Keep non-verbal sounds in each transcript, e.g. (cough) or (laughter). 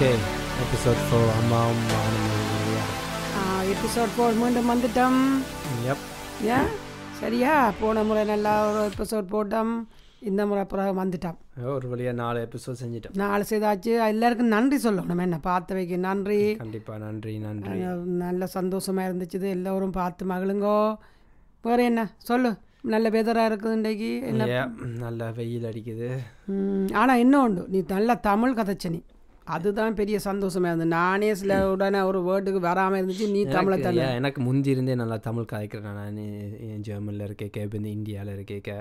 Okay episode four அம்மா அம்மா episode four மீண்டும் வந்துட்டோம் ஏன் சரியா போன முறை நல்லா ஒரு எபிசோட் போட்டோம் இந்த முறை அப்புறம் வந்துட்டோம் ஒரு வழியாக நாலு எபிசோட் செஞ்சிட்டோம் நாலு செய்தாச்சு எல்லாருக்கும் நன்றி சொல்லணும் என்ன பார்த்த வைக்க நன்றி கண்டிப்பாக நன்றி நன்றி நல்ல சந்தோஷமாக இருந்துச்சு எல்லோரும் பார்த்து மகளுங்கோ வேறு என்ன சொல்லு நல்ல வெதராக இருக்குது இன்றைக்கு என்ன நல்ல வெயில் அடிக்குது ஆனால் இன்னும் உண்டு நீ நல்லா தமிழ் கதைச்சனி அதுதான் பெரிய சந்தோஷமே இருந்தது நானே சில உடனே ஒரு வேர்டுக்கு வராமல் இருந்துச்சு நீ தமிழை தமிழ் எனக்கு முந்தி இருந்தே நல்லா தமிழ் காய்க்கிறேன் நான் ஜெர்மனில் இருக்கே இப்போ இந்த இந்தியாவில் இருக்கேக்க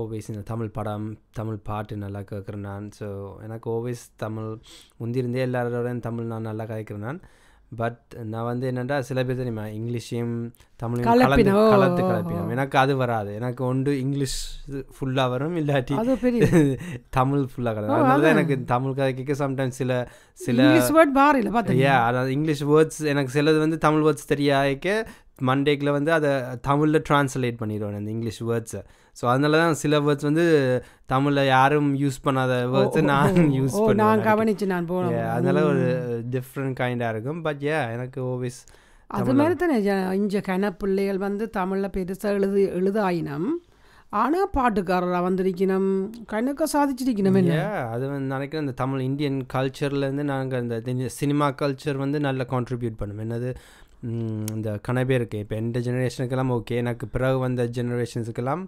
ஓவேஸ் இந்த தமிழ் படம் தமிழ் பாட்டு நல்லா கேட்குறேன் நான் ஸோ எனக்கு ஓவேஸ் தமிழ் முந்திருந்தே எல்லாரோட தமிழ் நான் நல்லா காய்க்கிறேன் நான் பட் நான் வந்து என்னென்னா சில பேர் தெரியுமா இங்கிலீஷையும் தமிழையும் கலந்து கலப்பினோம் எனக்கு அது வராது எனக்கு ஒன்று இங்கிலீஷ் ஃபுல்லாக வரும் இல்லாட்டி (laughs) தமிழ் ஃபுல்லாக கலந்து அதனால எனக்கு தமிழ் கதை கேட்க சம்டைம்ஸ் சில சில அதாவது இங்கிலீஷ் வேர்ட்ஸ் எனக்கு சிலது வந்து தமிழ் வேர்ட்ஸ் தெரியாக்க மண்டேக்கில் வந்து அதை தமிழில் ட்ரான்ஸ்லேட் பண்ணிடுவேன் அந்த இங்கிலீஷ் வேர்ட்ஸை ஸோ அதனால தான் சில வேர்ட்ஸ் வந்து தமிழில் யாரும் யூஸ் பண்ணாத வேர்ட்ஸை நான் யூஸ் பண்ணுவேன் நான் கவனிச்சு நான் போனேன் அதனால ஒரு டிஃப்ரெண்ட் கைண்டாக இருக்கும் பட் ஏ எனக்கு ஓவியஸ் அது மாதிரி தானே இஞ்ச கன பிள்ளைகள் வந்து தமிழில் பெருசாக எழுது எழுதாயினம் ஆனால் பாட்டுக்காரராக வந்திருக்கணும் கணக்க சாதிச்சிருக்கணும் அது வந்து நினைக்கிறேன் இந்த தமிழ் இந்தியன் கல்ச்சர்லேருந்து நாங்கள் இந்த சினிமா கல்ச்சர் வந்து நல்லா கான்ட்ரிபியூட் பண்ணுவோம் என்னது இந்த கனபே பேருக்கு இப்போ எந்த ஜெனரேஷனுக்கெல்லாம் ஓகே எனக்கு பிறகு வந்த ஜெனரேஷன்ஸுக்கெல்லாம்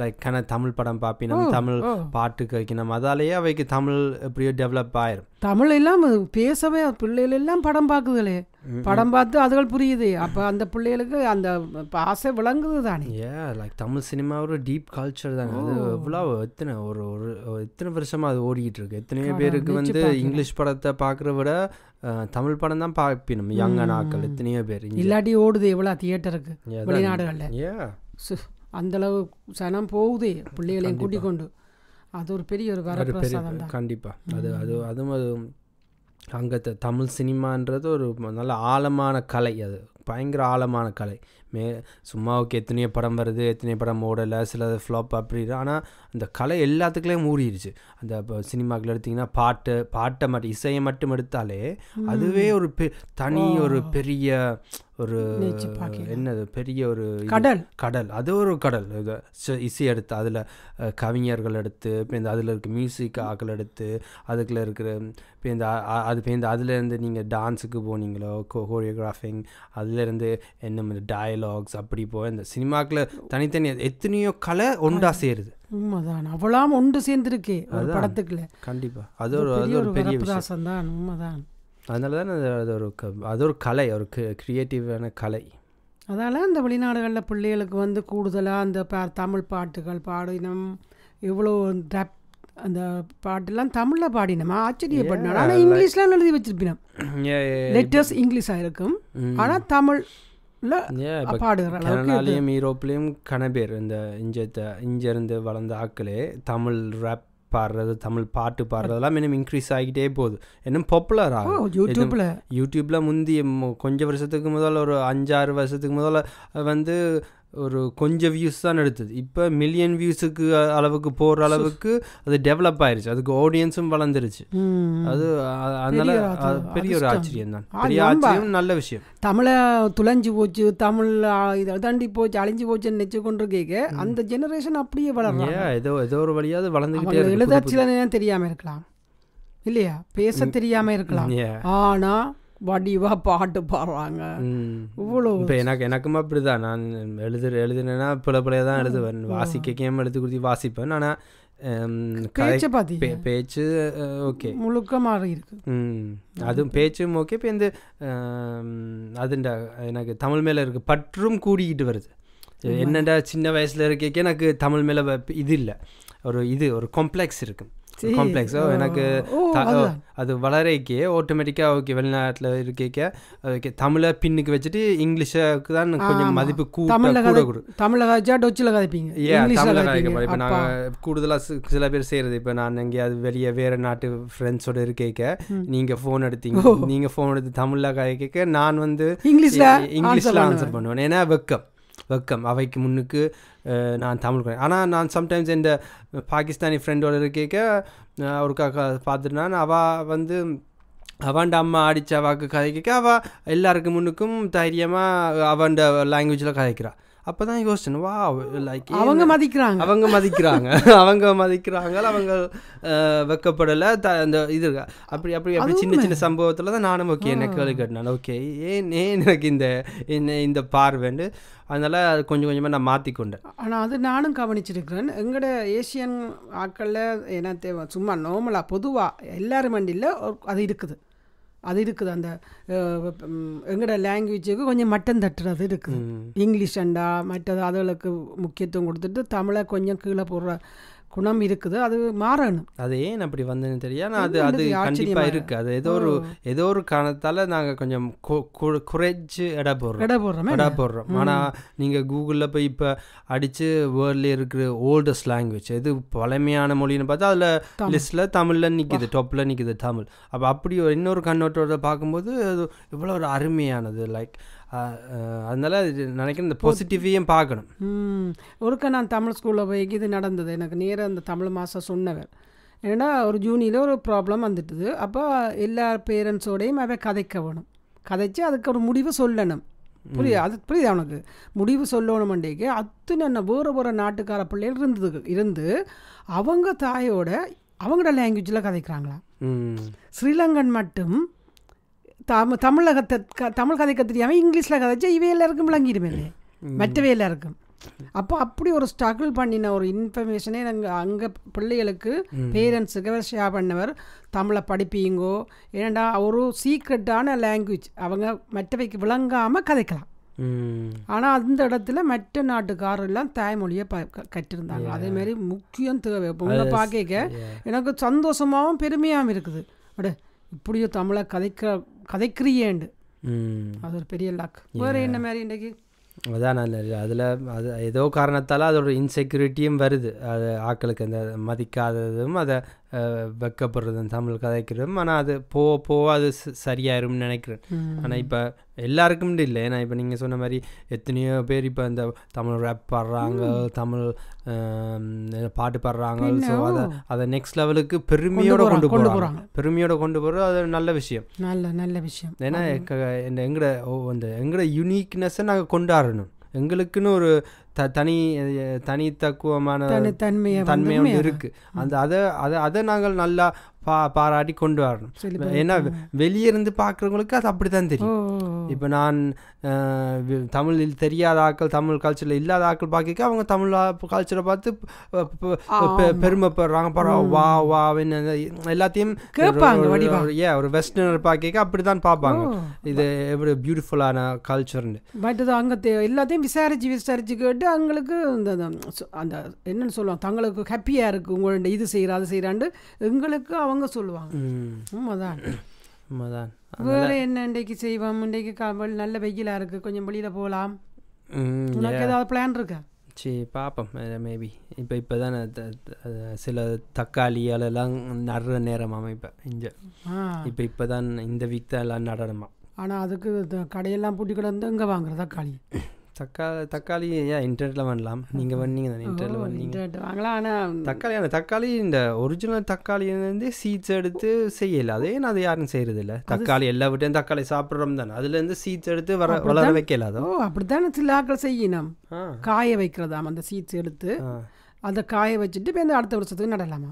லைக் கன தமிழ் படம் பாப்பினம் தமிழ் oh, oh. பாட்டு கேட்கணும் அதாலேயே அவைக்கு தமிழ் எப்படியோ டெவலப் ஆயிரும் தமிழ் எல்லாம் பேசவே பிள்ளைகள் எல்லாம் படம் பார்க்குதுலே படம் பார்த்து அதுகள் புரியுது அப்ப அந்த பிள்ளைகளுக்கு அந்த ஆசை விளங்குது தானே லைக் தமிழ் சினிமா ஒரு டீப் கல்ச்சர் தாங்க அது oh. எவ்வளவு எத்தனை ஒரு ஒரு எத்தனை வருஷமா அது ஓடிக்கிட்டு இருக்கு எத்தனையோ பேருக்கு வந்து இங்கிலீஷ் படத்தை பார்க்குற விட தமிழ் படம் தான் பார்ப்பினும் யங்க நாக்கள் எத்தனையோ பேர் இல்லாட்டி ஓடுது எவ்வளவு தியேட்டருக்கு வெளிநாடுகள்ல ஏ அந்தளவு சனம் போகுது பிள்ளைகளையும் கூட்டிக் கொண்டு அது ஒரு பெரிய ஒரு வரப்பிரசாதம் கண்டிப்பாக அது அது அதுவும் அது அங்கே தமிழ் சினிமான்றது ஒரு நல்ல ஆழமான கலை அது பயங்கர ஆழமான கலை மே சும்மாவுக்கு எத்தனையோ படம் வருது எத்தனையோ படம் ஓடலை சில ஃப்ளாப் அப்படி ஆனால் அந்த கலை எல்லாத்துக்குள்ளேயும் மூடிடுச்சு அந்த சினிமாக்கில் எடுத்திங்கன்னா பாட்டு பாட்டை மட்டும் இசையை மட்டும் எடுத்தாலே அதுவே ஒரு தனி ஒரு பெரிய ஒரு என்னது பெரிய ஒரு கடல் கடல் அது ஒரு கடல் இசை எடுத்து அதில் கவிஞர்கள் எடுத்து இப்போ இந்த அதில் இருக்க மியூசிக் ஆக்கள் எடுத்து அதுக்குள்ள இருக்கிற இப்போ இந்த அது இப்போ இந்த அதுலேருந்து நீங்கள் டான்ஸுக்கு போனீங்களோ கோரியோகிராஃபிங் அதுலேருந்து என்ன டயலாக்ஸ் அப்படி போ இந்த சினிமாக்கில் தனித்தனியாக எத்தனையோ கலை ஒன்றா சேருது உண்மைதான் அவளாம் ஒன்று சேர்ந்துருக்கு அது படத்துக்குள்ள கண்டிப்பா அது ஒரு அது ஒரு பெரிய விசாசம் தான் உண்மைதான் அதனால தான் அது ஒரு அது ஒரு கலை ஒரு க்ரியேட்டிவான கலை அதனால் அந்த வெளிநாடுகளில் பிள்ளைகளுக்கு வந்து கூடுதலாக அந்த பா தமிழ் பாட்டுகள் பாடினம் இவ்வளோ ரப் அந்த பாட்டெல்லாம் தமிழில் பாடினோமா ஆச்சரியப்படினா ஆனால் இங்கிலீஷ்லாம் எழுதி வச்சிருப்பினா லெட்டர்ஸ் இங்கிலீஷாக இருக்கும் ஆனால் தமிழ் கனடாலையும் கன பேர் இந்த இஞ்சத்தை இங்கேருந்து வளர்ந்த ஆக்களே தமிழ் ரேப் பாடுறது தமிழ் பாட்டு பாடுறதெல்லாம் இன்னும் இன்க்ரீஸ் ஆகிட்டே போகுது இன்னும் பாப்புலர் ஆகும் யூடியூப்பில் யூடியூப்பில் முந்தி கொஞ்சம் வருஷத்துக்கு முதல்ல ஒரு அஞ்சாறு வருஷத்துக்கு முதல்ல வந்து ஒரு கொஞ்சம் வியூஸ் தான் எடுத்தது இப்போ மில்லியன் வியூஸுக்கு அளவுக்கு போகிற அளவுக்கு அது டெவலப் ஆயிருச்சு அதுக்கு ஆடியன்ஸும் வளர்ந்துருச்சு அது அதனால பெரிய ஒரு ஆச்சரியம் தான் ஆச்சரியம் நல்ல விஷயம் தமிழை துளைஞ்சு போச்சு தமிழ் இதை தாண்டி போச்சு அழிஞ்சு போச்சுன்னு நெச்சு கொண்டு கேட்க அந்த ஜெனரேஷன் அப்படியே வளரும் ஏதோ ஏதோ ஒரு வழியாவது வளர்ந்துக்கிட்டே எழுதாச்சில தெரியாமல் இருக்கலாம் இல்லையா பேச தெரியாமல் இருக்கலாம் ஆனால் வடிவாக பாட்டு பாடுறாங்க இவ்வளோ இப்போ எனக்கு எனக்கும் அப்படிதான் நான் எழுதுற எழுதுனேன்னா பிள்ளை பிள்ளைய தான் எழுதுவேன் வாசிக்கையும் எழுதி கொடுத்து வாசிப்பேன் ஆனால் பேச்சு பார்த்தி பேச்சு ஓகே முழுக்க மாறி இருக்கு அதுவும் பேச்சும் ஓகே இப்போ இந்த அதுண்டா எனக்கு தமிழ் மேலே இருக்கு பற்றும் கூடிக்கிட்டு வருது என்னடா சின்ன வயசில் இருக்க எனக்கு தமிழ் மேலே இது இல்லை ஒரு இது ஒரு காம்ப்ளெக்ஸ் இருக்குது காம்ப்ளெக்ஸோ எனக்கு அது வளரைக்கே ஆட்டோமேட்டிக்காக ஓகே வெளிநாட்டில் இருக்க ஓகே தமிழை பின்னுக்கு வச்சுட்டு இங்கிலீஷுக்கு தான் கொஞ்சம் மதிப்பு கூட தமிழக கதைப்பீங்க ஏன் இப்போ நாங்கள் கூடுதலாக சில பேர் செய்கிறது இப்போ நான் எங்கேயாவது வெளியே வேறு நாட்டு ஃப்ரெண்ட்ஸோட இருக்கேக்க நீங்கள் ஃபோன் எடுத்தீங்க நீங்கள் ஃபோன் எடுத்து தமிழில் கேட்க நான் வந்து இங்கிலீஷில் இங்கிலீஷில் ஆன்சர் பண்ணுவேன் ஏன்னா வெக்கம் வெக்கம் அவைக்கு முன்னுக்கு நான் தமிழ் குறை ஆனால் நான் சம்டைம்ஸ் இந்த பாகிஸ்தானி ஃப்ரெண்டோட இருக்கேக்க அவருக்கா பார்த்துட்டு நான் அவள் வந்து அவன்ட அம்மா அடித்த அவாவுக்கு கதைக்க அவள் எல்லாருக்கு முன்னுக்கும் தைரியமாக அவன்ட லாங்குவேஜில் கதைக்கிறாள் அப்பதான் யோசிச்சு வா லைக் அவங்க மதிக்கிறாங்க அவங்க மதிக்கிறாங்க அவங்க மதிக்கிறாங்க அவங்க வைக்கப்படலை த இது அப்படி அப்படி அப்படி சின்ன சின்ன சம்பவத்தில் தான் நானும் ஓகே என்ன கேள்வி கட்டினேன் ஓகே ஏன் ஏன் எனக்கு இந்த என்ன இந்த பார்வைண்டு அதனால் அது கொஞ்சம் கொஞ்சமாக நான் மாற்றிக்கொண்டேன் ஆனால் அது நானும் கவனிச்சிருக்கிறேன் எங்களோட ஏசியன் ஆட்களில் என்ன தேவை சும்மா நார்மலாக பொதுவாக எல்லாரும் வண்டியில் அது இருக்குது அது இருக்குது அந்த எங்களோட லாங்குவேஜுக்கு கொஞ்சம் மட்டன் தட்டுறது இருக்குது இங்கிலீஷ் அண்டா மற்றது அதுகளுக்கு முக்கியத்துவம் கொடுத்துட்டு தமிழை கொஞ்சம் கீழே போடுற குணம் இருக்குது அது மாறணும் அது ஏன் அப்படி வந்ததுன்னு தெரியாது அது அது கண்டிப்பா இருக்குது அது ஏதோ ஒரு ஏதோ ஒரு காரணத்தால நாங்கள் கொஞ்சம் குறைச்சி இட போடுறோம் இட போடுறோம் இட போடுறோம் ஆனால் நீங்கள் கூகுளில் போய் இப்போ அடித்து வேர்ல்ட்ல இருக்கிற ஓல்டஸ்ட் லாங்குவேஜ் எது பழமையான மொழின்னு பார்த்தா அதில் லிஸ்ட்டில் தமிழில் நிற்கிது டொப்பில் நிக்குது தமிழ் அப்போ அப்படி ஒரு இன்னொரு கண்ணோட்டோட பார்க்கும்போது இவ்வளோ ஒரு அருமையானது லைக் அதனால நினைக்கிறேன் இந்த பாசிட்டிவையும் பார்க்கணும் ஒருக்க நான் தமிழ் ஸ்கூலில் போய் இது நடந்தது எனக்கு நேராக அந்த தமிழ் மாதம் சொன்னவர் ஏன்னா ஒரு ஜூனியில் ஒரு ப்ராப்ளம் வந்துட்டுது அப்போ எல்லா பேரண்ட்ஸோடையும் அவள் கதைக்க வேணும் கதைச்சு அதுக்கு ஒரு முடிவு சொல்லணும் புரியுது அது புரியுது அவனுக்கு முடிவு சொல்லணுமெண்டேக்கு அத்தனை என்ன வேறு வேறு நாட்டுக்கார பிள்ளைகள் இருந்தது இருந்து அவங்க தாயோட அவங்களோட லாங்குவேஜில் கதைக்கிறாங்களா ஸ்ரீலங்கன் மட்டும் തമ തമിഴിലെ കത്ത് തമിഴ് தெரியாமல் இங்கிலீஷில் கதைச்சா இவை எல்லாருக்கும் விளங்கிடுமே மற்றவை எல்லாருக்கும் அப்போ அப்படி ஒரு ஸ்ட்ரகிள் பண்ணின ஒரு இன்ஃபர்மேஷனே நாங்கள் அங்கே பிள்ளைகளுக்கு பேரண்ட்ஸ் ஷேர் பண்ணவர் தமிழை படிப்பீங்கோ ஏன்னா ஒரு சீக்ரெட்டான லாங்குவேஜ் அவங்க மற்றவைக்கு விளங்காமல் கதைக்கலாம் ஆனால் அந்த இடத்துல மற்ற நாட்டுக்காரெல்லாம் தாய்மொழியை ப கற்றிருந்தாங்க அதே மாதிரி முக்கியம் தேவை உங்களை பார்க்க எனக்கு சந்தோஷமாகவும் பெருமையாகவும் இருக்குது அப்படியே இப்படியோ தமிழை கதைக்க கதைக்கிறியேண்டு அது ஒரு பெரிய லாக் வேற என்ன மாதிரி இன்றைக்கு அதான் அதில் அது ஏதோ காரணத்தால் அதோட இன்செக்யூரிட்டியும் வருது அது ஆக்களுக்கு அந்த மதிக்காததும் அதை வெக்கப்படுறது தமிழ் கதைக்கிறதும் ஆனால் அது போக போக அது சரியாயிரும்னு நினைக்கிறேன் ஆனால் இப்போ எல்லாருக்கும் இல்லை ஏன்னா இப்போ நீங்கள் சொன்ன மாதிரி எத்தனையோ பேர் இப்போ இந்த தமிழ் ரேப் பாடுறாங்க தமிழ் பாட்டு பாடுறாங்க ஸோ அதை அதை நெக்ஸ்ட் லெவலுக்கு பெருமையோட கொண்டு போகிறாங்க பெருமையோட கொண்டு போகிறது அது நல்ல விஷயம் நல்ல நல்ல விஷயம் ஏன்னா எங்கட அந்த எங்கட யூனிக்னஸ்ஸை நாங்கள் கொண்டாடணும் எங்களுக்குன்னு ஒரு தனி தனித்தக்குவமான தன்மையை தன்மையோடு இருக்குது அந்த அதை அதை அதை நாங்கள் நல்லா பா பாராட்டி கொண்டு வரணும் ஏன்னா வெளியே இருந்து பார்க்குறவங்களுக்கு அது அப்படி தான் தெரியும் இப்போ நான் தமிழில் தெரியாத ஆக்கள் தமிழ் கல்ச்சரில் இல்லாத ஆக்கள் பார்க்க அவங்க தமிழ் கல்ச்சரை பார்த்து பெருமைப்படுறாங்க பரவ வா வா எல்லாத்தையும் ஏ ஒரு வெஸ்டர்னர் பார்க்க அப்படி தான் பார்ப்பாங்க இது எப்படி பியூட்டிஃபுல்லான கல்ச்சர்னு பட் அது அங்கே எல்லாத்தையும் விசாரிச்சு விசாரிச்சு கேட்டு அவங்களுக்கு அந்த என்னன்னு சொல்லுவாங்க தங்களுக்கு ஹாப்பியாக இருக்குது உங்களோட இது செய்கிறா அது செய்கிறாண்டு எங்களுக்கு அவங்க அவங்க சொல்லுவாங்க உண்மைதான் உண்மைதான் என்ன இன்றைக்கு செய்வோம் இன்றைக்கு காவல் நல்ல வெயிலா இருக்கு கொஞ்சம் வெளியில் போகலாம் உனக்கு ஏதாவது பிளான் இருக்கா சரி பார்ப்போம் மேபி இப்போ இப்போ தான் சில தக்காளியாலெல்லாம் நடுற நேரமாம் இப்போ இங்கே இப்போ இப்போ தான் இந்த வீக் தான் எல்லாம் நடனமா ஆனால் அதுக்கு கடையெல்லாம் பூட்டி கிடந்து இங்கே வாங்குற தக்காளி தக்காளி தக்காளி ஏன் இன்டர்நெட்டில் பண்ணலாம் நீங்கள் பண்ணீங்க தானே இன்டர்நெட்டில் பண்ணீங்க வாங்கலாம் ஆனால் தக்காளி ஆனால் தக்காளி இந்த ஒரிஜினல் தக்காளியிலேருந்து சீட்ஸ் எடுத்து செய்யலை அதே நான் அது யாரும் செய்கிறது இல்லை தக்காளி எல்லா வீட்டையும் தக்காளி சாப்பிட்றோம் தானே அதுலேருந்து சீட்ஸ் எடுத்து வர வளர வைக்கல அதோ அப்படித்தான் சில ஆக்கள் செய்யணும் காய வைக்கிறதாம் அந்த சீட்ஸ் எடுத்து அதை காய வச்சுட்டு இப்போ அடுத்த வருஷத்துக்கு நடலாமா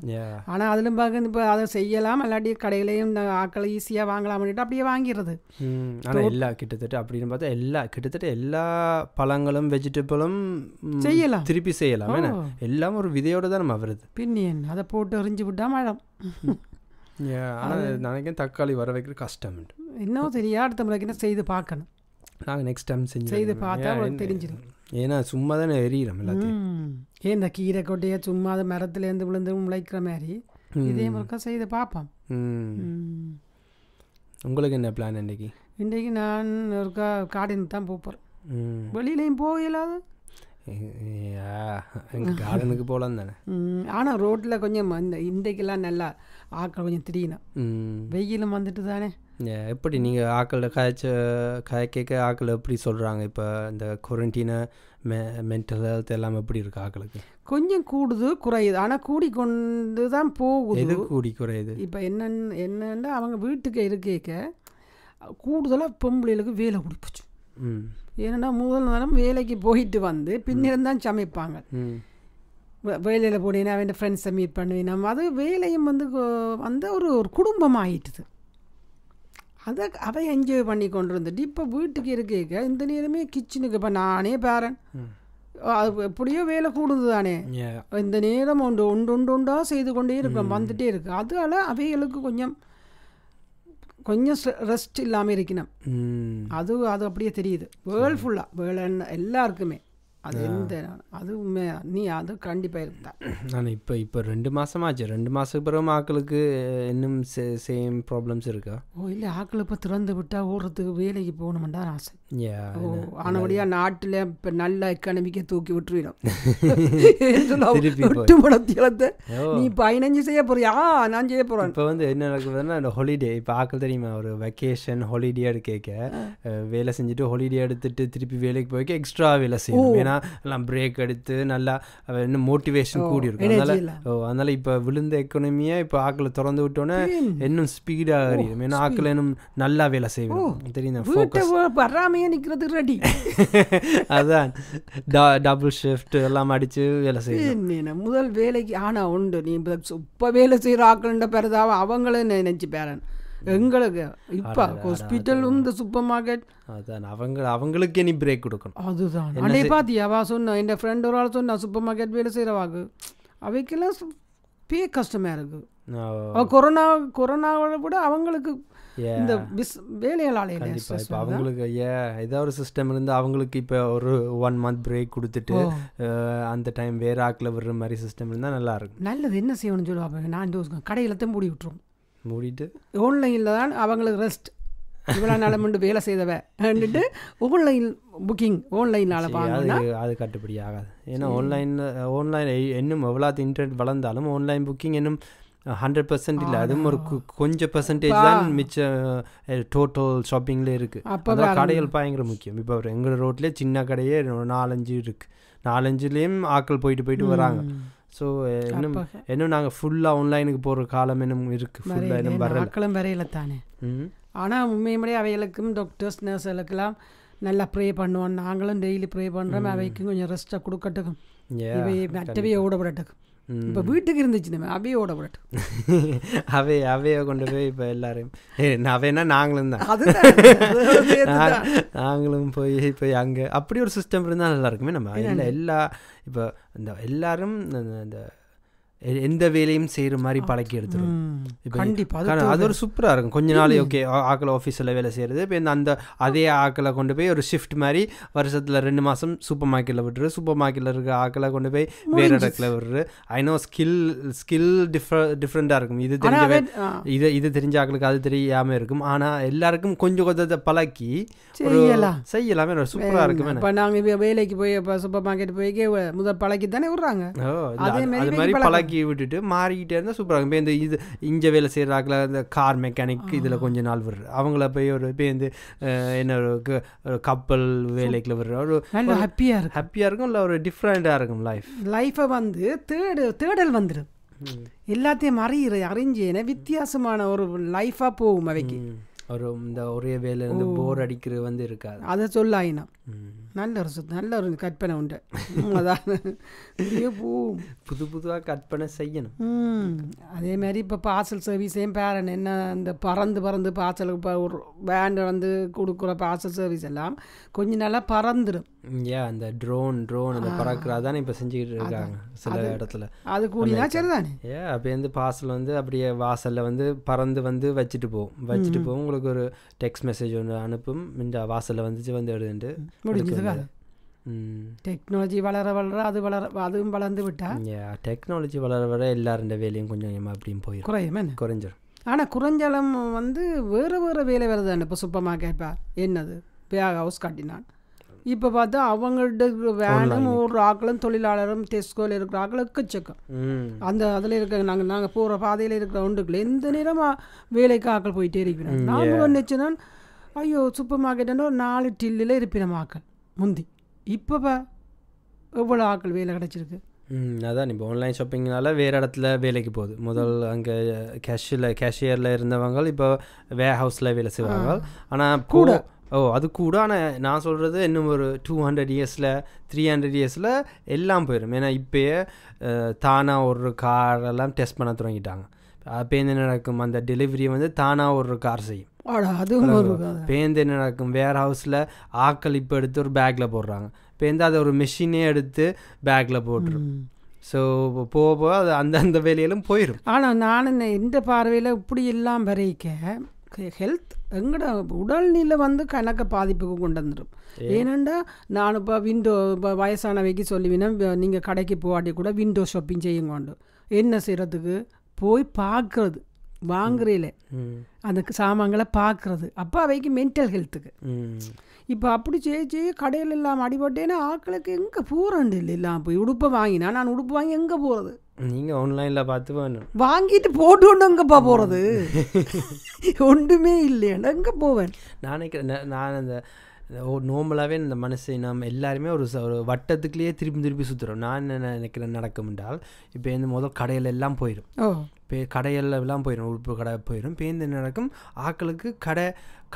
ஆனால் அதிலும் பார்க்க இப்போ அதை செய்யலாம் இல்லாட்டி கடையிலையும் இந்த ஆக்களை ஈஸியாக அப்படின்ட்டு அப்படியே வாங்கிடுறது ஆனால் எல்லா கிட்டத்தட்ட அப்படின்னு பார்த்தா எல்லா கிட்டத்தட்ட எல்லா பழங்களும் வெஜிடபிளும் செய்யலாம் திருப்பி செய்யலாம் எல்லாம் ஒரு விதையோடு தான் நம்ம வருது பின்னியன் அதை போட்டு அறிஞ்சு விட்டா மழம் ஆனால் நினைக்கிறேன் தக்காளி வர வைக்கிற கஷ்டம் இன்னும் சரியா அடுத்த முறைக்கு தான் செய்து பார்க்கணும் நாங்கள் நெக்ஸ்ட் டைம் செஞ்சு செய்து பார்த்தா தெரிஞ்சிடும் ஏன்னா சும்மா தானே எரியிறோம் எல்லாத்தையும் ஏன் இந்த கீரை கொட்டையை சும்மா அது மரத்துலேருந்து விழுந்து முளைக்கிற மாதிரி இதே முழுக்க செய்து பார்ப்போம் உங்களுக்கு என்ன பிளான் இன்றைக்கி இன்றைக்கு நான் ஒருக்கா காடனுக்கு தான் போகிறேன் வெளியிலையும் போக இயலாது கார்டனுக்கு போகலாம் தானே ஆனால் ரோட்டில் கொஞ்சம் இந்த இன்றைக்கெல்லாம் நல்லா ஆக்கள் கொஞ்சம் திரியணும் வெயிலும் வந்துட்டு தானே எப்படி நீங்கள் ஆக்களில் காய்ச்ச காய்க்க ஆக்கள் எப்படி சொல்கிறாங்க இப்போ இந்த குவாரண்டீனை மெ மென்டல் ஹெல்த் எல்லாம் எப்படி இருக்கு ஆக்களுக்கு கொஞ்சம் கூடுது குறையுது ஆனால் கூடி கொண்டு தான் போகுது எது கூடி குறையுது இப்போ என்னென்னு என்னென்னா அவங்க வீட்டுக்கு இருக்கேக்க கூடுதலாக பொம்பளைகளுக்கு வேலை ம் ஏன்னா முதல் நேரம் வேலைக்கு போயிட்டு வந்து பின்னிருந்து தான் சமைப்பாங்க வேலையில் போனீங்கன்னா அவன் ஃப்ரெண்ட்ஸை மீட் பண்ணுவீங்கன்னா அது வேலையும் வந்து வந்து ஒரு ஒரு குடும்பம் ஆகிட்டுது அதை அவை என்ஜாய் பண்ணி கொண்டு இருந்துட்டு இப்போ வீட்டுக்கு இருக்க இந்த நேரமே கிச்சனுக்கு இப்போ நானே பேரன் அது எப்படியோ வேலை கூடுது தானே இந்த நேரம் ஒன்று ஒன்று ஒன்று ஒன்றா செய்து கொண்டே இருக்கோம் வந்துட்டே இருக்கு அதனால அவைகளுக்கு கொஞ்சம் கொஞ்சம் ரெஸ்ட் இல்லாமல் இருக்கணும் அது அது அப்படியே தெரியுது வேர்ல்ஃபுல்லாக ஃபுல்லாக வேலை எல்லாருக்குமே அது எந்த அது உண்மையா நீ அது கண்டிப்பாக இருந்த நான் இப்போ இப்போ ரெண்டு மாதமாச்சு ரெண்டு மாதத்துக்கு பிறகு ஆக்களுக்கு இன்னும் சே சேம் ப்ராப்ளம்ஸ் இருக்கா ஓ இல்லை ஆக்கள் இப்போ திறந்து விட்டால் ஓடுறதுக்கு வேலைக்கு போகணுமெண்டா ஆசை ஓ ஆனபடியாக நாட்டில் இப்போ நல்ல எக்கானமிக்கை தூக்கி விட்டுருவிடும் (laughs) (laughs) நீ பதினஞ்சு செய்ய போறியா நான் செய்ய போறேன் இப்போ வந்து என்ன நடக்குதுன்னா இந்த ஹாலிடே இப்போ ஆக்கள் தெரியுமா ஒரு வெக்கேஷன் ஹாலிடே எடுக்க வேலை செஞ்சுட்டு ஹாலிடே எடுத்துட்டு திருப்பி வேலைக்கு போய்க்க எக்ஸ்ட்ரா வேலை செய்யணும் ஏன்னா எல்லாம் பிரேக் எடுத்து நல்லா இன்னும் மோட்டிவேஷன் கூடி இருக்கும் அதனால ஓ அதனால இப்போ விழுந்த எக்கனமியை இப்போ ஆக்கில் திறந்து விட்டோன்னே இன்னும் ஸ்பீடாக அறியும் ஏன்னா ஆக்கில் இன்னும் நல்லா வேலை செய்வோம் தெரியும் வராமையே நிற்கிறதுக்கு ரெடி (laughs) அதான் டபுள் ஷிஃப்ட் எல்லாம் அடித்து வேலை செய்யணும் முதல் வேலைக்கு ஆனால் உண்டு நீ இப்போ வேலை செய்கிற ஆக்கள்ன்ற பேர் அவங்களும் நினைச்சு நினச்சி பேரன் எங்களுக்கு இப்போ ஹாஸ்பிட்டலும் இந்த சூப்பர் மார்க்கெட் அதான் அவங்க அவங்களுக்கு இனி பிரேக் கொடுக்கணும் அதுதான் அடே பாத்தியா அவள் சொன்னா என் ஃப்ரெண்ட் ஒரு ஆள் சொன்னா சூப்பர் மார்க்கெட் வேலை செய்கிறவாக்கு அவைக்கெல்லாம் பே கஷ்டமா இருக்கு கொரோனா கொரோனாவோட கூட அவங்களுக்கு இந்த பிஸ் வேலையாளாலே இப்போ அவங்களுக்கு ஏ ஏதோ ஒரு சிஸ்டம் இருந்து அவங்களுக்கு இப்போ ஒரு ஒன் மந்த் பிரேக் கொடுத்துட்டு அந்த டைம் வேற ஆக்கில் விடுற மாதிரி சிஸ்டம் இருந்தால் நல்லா இருக்கும் நல்லது என்ன செய்யணும்னு சொல்லுவாங்க நான் கடையில தான் மூடி விட்டுரும் மூடிட்டு ஆன்லைனில் தான் அவங்களுக்கு ரெஸ்ட் இவ்வளோ நாளை மட்டும் வேலை செய்தவன்ட்டு ஆன்லைன் புக்கிங் ஆன்லைனால் பார்த்தா அது கட்டுப்படி ஆகாது ஏன்னா ஆன்லைனில் ஆன்லைன் இன்னும் எவ்வளோ இன்டர்நெட் வளர்ந்தாலும் ஆன்லைன் புக்கிங் இன்னும் ஹண்ட்ரட் பர்சன்ட் இல்லை அதுவும் ஒரு கொஞ்சம் பர்சன்டேஜ் தான் மிச்சம் டோட்டல் ஷாப்பிங்லேயே இருக்குது அப்போ கடைகள் பயங்கர முக்கியம் இப்போ எங்கள் ரோட்லேயே சின்ன கடையே நாலஞ்சு இருக்குது நாலஞ்சுலேயும் ஆக்கள் போயிட்டு போயிட்டு வராங்க ஸோ இன்னும் இன்னும் நாங்கள் ஃபுல்லாக ஆன்லைனுக்கு போகிற காலம் இன்னும் இருக்குது ஃபுல்லாக இன்னும் வர மக்களும் வரையில தானே ஆனால் உண்மையுடைய அவைகளுக்கும் டாக்டர்ஸ் நர்ஸ் நல்லா ப்ரே பண்ணுவோம் நாங்களும் டெய்லி ப்ரே பண்ணுறோம் அவைக்கும் கொஞ்சம் ரெஸ்ட்டாக கொடுக்கட்டுக்கும் இவை மற்றவையை இப்போ வீட்டுக்கு இருந்துச்சு நம்ம அவையே ஓட அவைய அவையை கொண்டு போய் இப்போ எல்லாரையும் அவைனா நாங்களும் தான் நாங்களும் போய் போய் அங்கே அப்படி ஒரு சிஸ்டம் இருந்தால் நல்லா இருக்குமே நம்ம எல்லா இப்போ இந்த எல்லாரும் இந்த எந்த வேலையும் செய்கிற மாதிரி பழக்கி எடுத்துரும் கண்டிப்பாக அது ஒரு சூப்பராக இருக்கும் கொஞ்ச நாள் ஓகே ஆக்கள் ஆஃபீஸில் வேலை செய்கிறது இப்போ இந்த அந்த அதே ஆக்களை கொண்டு போய் ஒரு ஷிஃப்ட் மாதிரி வருஷத்தில் ரெண்டு மாதம் சூப்பர் மார்க்கெட்டில் விட்டுரு சூப்பர் மார்க்கெட்டில் இருக்க ஆக்களை கொண்டு போய் வேறு இடத்துல விடுறது ஐநோ ஸ்கில் ஸ்கில் டிஃப்ர டிஃப்ரெண்ட்டாக இருக்கும் இது தெரிஞ்ச இது இது தெரிஞ்ச ஆக்களுக்கு அது தெரியாமல் இருக்கும் ஆனால் எல்லாருக்கும் கொஞ்சம் கொஞ்சத்தை பழக்கி செய்யலாமே சூப்பராக இருக்கும் இப்போ நாங்கள் வேலைக்கு போய் இப்போ சூப்பர் மார்க்கெட் போய் முதல் பழக்கி தானே விடுறாங்க அது மாதிரி பழக்கி ஆக்கி விட்டுட்டு மாறிக்கிட்டே இருந்தால் சூப்பராக இருக்கும் இப்போ இந்த இது இங்கே வேலை செய்கிறாக்கில் இந்த கார் மெக்கானிக் இதில் கொஞ்சம் நாள் விடுற அவங்கள போய் ஒரு இப்போ இந்த என்ன ஒரு கப்பல் வேலைக்குள்ள விடுற ஒரு ஹாப்பியாக இருக்கும் ஹாப்பியாக இருக்கும் இல்லை ஒரு டிஃப்ரெண்ட்டாக இருக்கும் லைஃப் லைஃப்பை வந்து தேடு தேடல் வந்துடும் எல்லாத்தையும் அறியிற அறிஞ்சேன வித்தியாசமான ஒரு லைஃபாக போகும் அவைக்கு ஒரு இந்த ஒரே வேலை வந்து போர் அடிக்கிறது வந்து இருக்காது அதை சொல்லாயினா நல்ல നല്ലൊരു நல்ல ஒரு கற்பனை உண்டு போகும் புது புதுவாக கற்பனை செய்யணும் அதே மாதிரி இப்போ பார்சல் சர்வீஸையும் பேரன் என்ன அந்த பறந்து பறந்து பார்சலுக்கு இப்போ ஒரு வேண்டு வந்து கொடுக்குற பார்சல் சர்வீஸ் எல்லாம் கொஞ்ச நாளாக பறந்துடும் ஏன் அந்த ட்ரோன் ட்ரோன் அந்த பறக்கிற அதானே இப்போ செஞ்சுக்கிட்டு இருக்காங்க சில இடத்துல அது கூடினா சரிதானே ஏ அப்போ வந்து பார்சல் வந்து அப்படியே வாசலில் வந்து பறந்து வந்து வச்சுட்டு போகும் வச்சுட்டு போகும் உங்களுக்கு ஒரு டெக்ஸ்ட் மெசேஜ் ஒன்று அனுப்பும் இந்த வாசலில் வந்துச்சு வந்து எழுதுண்டு முடிஞ்சது டெக்னாலஜி வளர வளர அது வளர அதுவும் வளர்ந்து விட்டா டெக்னாலஜி வளர வர எல்லாருடைய வேலையும் கொஞ்சம் அப்படியும் அப்படின்னு போயிடும் குறையுமே குறைஞ்சிடும் ஆனால் குறைஞ்சாலும் வந்து வேறு வேறு வேலை வருது தானே இப்போ சுப்பமாக கேட்பா என்னது பேக் ஹவுஸ் கட்டினான் இப்போ பார்த்தா அவங்கள்ட்ட வேனும் ஒரு ஆக்களும் தொழிலாளரும் டெஸ்கோவில் இருக்கிற ஆக்களுக்கு செக்கம் அந்த அதில் இருக்க நாங்கள் நாங்கள் போகிற பாதையில் இருக்கிற ஒன்றுக்குள்ள எந்த நேரமாக வேலைக்கு ஆக்கள் போயிட்டே இருக்கிறோம் நாம் வந்துச்சுன்னா ஐயோ சூப்பர் மார்க்கெட்டோ ஒரு நாலு டில்லில் இருப்பின ஆக்கள் முந்தி இப்போ எவ்வளோ ஆட்கள் வேலை கிடச்சிருக்கு அதான் இப்போ ஆன்லைன் ஷாப்பிங்னால வேறு இடத்துல வேலைக்கு போகுது முதல் அங்கே கேஷில் கேஷியரில் இருந்தவங்க இப்போ வே ஹவுஸில் வேலை செய்வாங்க ஆனால் கூட ஓ அது கூட ஆனால் நான் சொல்கிறது இன்னும் ஒரு டூ ஹண்ட்ரட் இயர்ஸில் த்ரீ ஹண்ட்ரட் இயர்ஸில் எல்லாம் போயிடும் ஏன்னா இப்போயே தானாக ஒரு காரெல்லாம் டெஸ்ட் பண்ண தொடங்கிட்டாங்க பேந்து நடக்கும் அந்த டெலிவரி வந்து தானாக ஒரு கார் செய்யும் அதுவும் பேந்து நடக்கும் வேர் ஹவுஸில் இப்போ எடுத்து ஒரு பேக்கில் போடுறாங்க பேந்து அதை ஒரு மிஷினே எடுத்து பேக்கில் போட்டுரும் ஸோ போக போக அது அந்தந்த வேலையிலும் போயிடும் ஆனால் நான் இந்த பார்வையில் இப்படி எல்லாம் வரைக்க ஹெல்த் எங்கட உடல்நிலை வந்து கணக்க பாதிப்புக்கு கொண்டு வந்துடும் ஏனண்டா நான் இப்போ விண்டோ இப்போ வயசானவைக்கு சொல்லுவீங்கன்னா நீங்கள் கடைக்கு போகாட்டி கூட விண்டோ ஷாப்பிங் செய்யுங்கோண்டு என்ன செய்கிறதுக்கு போய் பார்க்குறது வாங்குறையில் அந்த சாமான்களை பார்க்குறது அப்போ அவைக்கு மென்டல் ஹெல்த்துக்கு இப்போ அப்படி செய்ய கடையில் இல்லாமல் அடிபட்டேன்னா ஆக்களுக்கு எங்கே போகிறேன் இல்லை இல்லாமல் போய் உடுப்பை வாங்கினா நான் உடுப்பு வாங்கி எங்கே போகிறது நீங்கள் ஆன்லைனில் பார்த்து வேணும் வாங்கிட்டு போட்டு கொண்டு எங்கேப்பா போகிறது (laughs) ஒன்றுமே இல்லையாண்டா எங்கே போவேன் நான் நான் அந்த நோம்பலாகவே இந்த மனசை நாம் எல்லாருமே ஒரு ஒரு வட்டத்துக்குள்ளேயே திருப்பி திருப்பி சுற்றுறோம் நான் என்ன நினைக்கிறேன் நடக்கும் என்றால் இப்போ இந்த முதல் கடையில் எல்லாம் போயிடும் இப்போ கடையில் எல்லாம் போயிடும் உடுப்பு கடை போயிடும் இப்போ இந்த நடக்கும் ஆக்களுக்கு கடை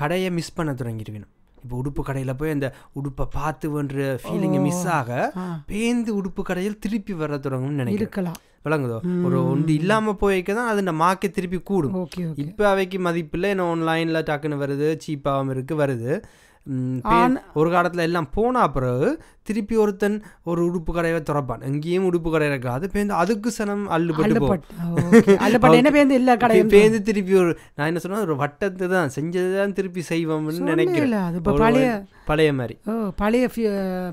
கடையை மிஸ் பண்ண தொடங்கிடுவேணும் இப்போ உடுப்பு கடையில் போய் அந்த உடுப்பை பார்த்து வென்ற ஃபீலிங்கை மிஸ் ஆக பேந்து உடுப்பு கடையில் திருப்பி வர தொடங்கும்னு நினைக்கிறேன் விளங்குதோ ஒரு ஒன்று இல்லாமல் வைக்க தான் அது நம்ம மார்க்கெட் திருப்பி கூடும் இப்போ அவைக்கு மதிப்பில் என்ன ஆன்லைனில் டக்குன்னு வருது சீப்பாகவும் இருக்குது வருது ஒரு காலத்தில் எல்லாம் போனால் பிறகு திருப்பி ஒருத்தன் ஒரு உடுப்பு கடையை திறப்பான் எங்கேயும் உடுப்பு கடை இருக்காது பேருந்து அதுக்கு சனம் அள்ளுபட்டு போகும் (laughs) எல்லா கடையும் பேருந்து திருப்பி ஒரு நான் என்ன சொன்னா ஒரு வட்டத்தை தான் செஞ்சதுதான் திருப்பி செய்வோம்னு நினைக்கிறேன் பழைய பழைய மாதிரி பழைய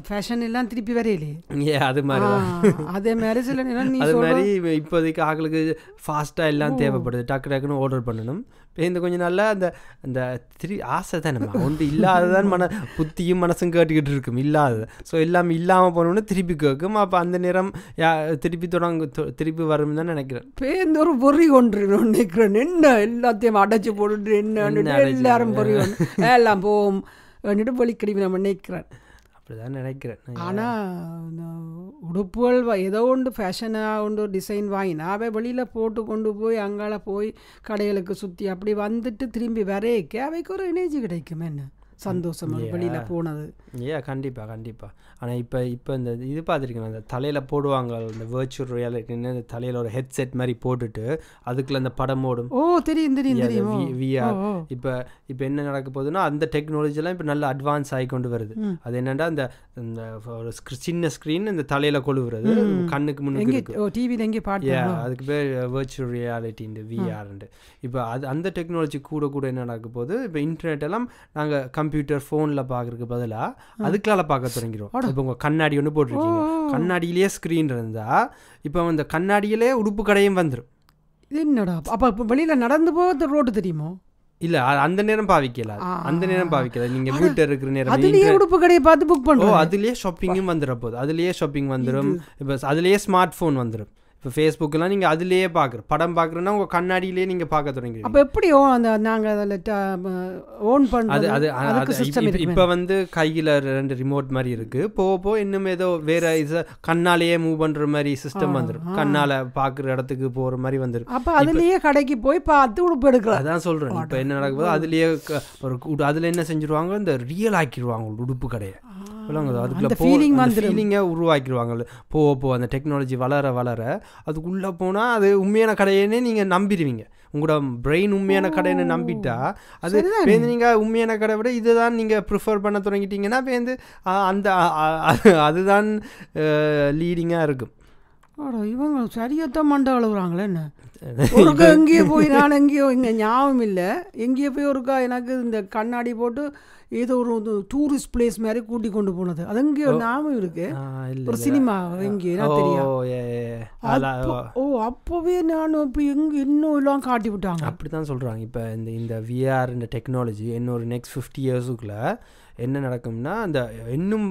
ஃபேஷன் எல்லாம் திருப்பி வரையிலே ஏ அது மாதிரி அதே மாதிரி சில அது மாதிரி இப்போதைக்கு ஆகளுக்கு ஃபாஸ்ட்டாக எல்லாம் தேவைப்படுது டக்கு டக்குன்னு ஆர்டர் பண்ணணும் இந்த கொஞ்சம் நல்லா அந்த அந்த திரு ஆசை தானே ஒன்று இல்லாததான் மன புத்தியும் மனசும் கேட்டுக்கிட்டு இருக்கும் இல்லாத ஸோ எல்லாம் இல்லாமல் போனோன்னு திருப்பி கேட்கும் அப்போ அந்த நேரம் யா திருப்பி தொடங்க திருப்பி வரும் தான் நினைக்கிறேன் பேருந்து ஒரு பொறி கொண்டு நினைக்கிறேன் என்ன எல்லாத்தையும் அடைச்சி போட்டு என்ன எல்லாரும் பொறி எல்லாம் போவோம் என்னட்டு வழிக்கடிவு நம்ம நினைக்கிறேன் அப்படிதான் நினைக்கிறேன் ஆனால் உடுப்புகள் ஏதோ ஒன்று ஃபேஷனாக ஒன்று டிசைன் வாங்கினா அவை வெளியில் போட்டு கொண்டு போய் அங்கால போய் கடைகளுக்கு சுற்றி அப்படி வந்துட்டு திரும்பி வரைக்க அவைக்கு ஒரு இணைஞ்சு கிடைக்கும் என்ன சந்தோஷம் வெளியில் போனது ஏ கண்டிப்பாக கண்டிப்பாக ஆனால் இப்போ இப்போ இந்த இது பார்த்துருக்கீங்க அந்த தலையில் போடுவாங்க இந்த வேர்ச்சுவல் ரியாலிட்டின்னு இந்த தலையில் ஒரு ஹெட்செட் மாதிரி போட்டுட்டு அதுக்குள்ள அந்த படம் ஓடும் ஓ தெரியும் தெரியும் தெரியும் விஆர் இப்போ இப்போ என்ன நடக்க போகுதுன்னா அந்த டெக்னாலஜிலாம் இப்போ நல்லா அட்வான்ஸ் ஆகி கொண்டு வருது அது என்னென்னா அந்த இந்த ஒரு சின்ன ஸ்க்ரீன் இந்த தலையில் கொழுவுறது கண்ணுக்கு முன்னாடி ஓ டிவியில் எங்கே பாட்டு அதுக்கு பேர் வேர்ச்சுவல் ரியாலிட்டி இந்த விஆர்ண்டு இப்போ அது அந்த டெக்னாலஜி கூட கூட என்ன நடக்க போகுது இப்போ இன்டர்நெட் எல்லாம் நாங்கள் கம்ப்யூட்டர் ஃபோனில் பார்க்குறதுக்கு பதிலாக அதுக்கெல்லாம் பார்க்க தொடங்கிடும் இப்போ உங்கள் கண்ணாடி ஒன்று போட்டுருக்கீங்க கண்ணாடியிலேயே ஸ்க்ரீன் இருந்தால் இப்போ அந்த கண்ணாடியிலே உடுப்பு கடையும் வந்துடும் என்னடா அப்போ இப்போ வெளியில் நடந்து போகிறது ரோடு தெரியுமோ இல்ல அந்த நேரம் பாவிக்கல அந்த நேரம் பாவிக்கல நீங்க வீட்டு இருக்கிற நேரம் அதுலயே உடுப்பு கடையை பார்த்து புக் பண்ணுவோம் அதுலயே ஷாப்பிங்கும் வந்துடும் போது அதுலயே ஷாப்பிங் வந்துடும் இப்போ அதுலயே ஸ்மார்ட் ஃபோன் வந்துடும் இப்போ ஃபேஸ்புக்கெலாம் நீங்கள் அதுலேயே பார்க்குற படம் பார்க்குறேன்னா உங்கள் கண்ணாடியிலேயே நீங்கள் பார்க்க தொடங்கி அப்போ ஓ அந்த நாங்கள் அதில் ஓன் பண்ண அது அது இப்போ வந்து கையில் ரெண்டு ரிமோட் மாதிரி இருக்குது போக போக இன்னும் ஏதோ வேறு இதை கண்ணாலேயே மூவ் பண்ணுற மாதிரி சிஸ்டம் வந்துடும் கண்ணால் பார்க்குற இடத்துக்கு போகிற மாதிரி வந்துடும் அப்போ அதுலேயே கடைக்கு போய் பார்த்து உடுப்பு எடுக்கலாம் அதான் சொல்கிறேன் இப்போ என்ன நடக்குது அதுலேயே ஒரு அதில் என்ன செஞ்சுருவாங்க இந்த ரியல் ஆக்கிடுவாங்க உடுப்பு கடையை விளங்குது அதுக்குள்ள ஃபீலிங் ஃபீலிங்கே உருவாக்கிடுவாங்கல்ல போக போக அந்த டெக்னாலஜி வளர வளர அதுக்குள்ளே போனால் அது உண்மையான கடையனே நீங்கள் நம்பிடுவீங்க உங்களோட பிரெயின் உண்மையான கடைன்னு நம்பிட்டா அது பேருந்து நீங்கள் உண்மையான கடை விட இதுதான் நீங்கள் ப்ரிஃபர் பண்ண தொடங்கிட்டீங்கன்னா வந்து அந்த அதுதான் லீடிங்காக இருக்கும் இவங்க சரியத்தான் மண்டை அழுகுறாங்களே என்ன (laughs) எங்கேயோ போய் நான் எங்கேயோ இங்கே ஞாபகம் இல்லை எங்கேயோ போய் ஒருக்கா எனக்கு இந்த கண்ணாடி போட்டு ஏதோ ஒரு டூரிஸ்ட் பிளேஸ் மாதிரி கூட்டி கொண்டு போனது அது அங்கே ஞாபகம் இருக்கு ஒரு சினிமா இங்கே ஓ அப்பவே நானும் இப்போ எங்க இன்னும் எல்லாம் காட்டி விட்டாங்க அப்படி தான் சொல்கிறாங்க இப்போ இந்த இந்த விஆர் இந்த டெக்னாலஜி இன்னொரு நெக்ஸ்ட் ஃபிஃப்டி இயர்ஸுக்குள்ள என்ன நடக்கும்னா அந்த இன்னும்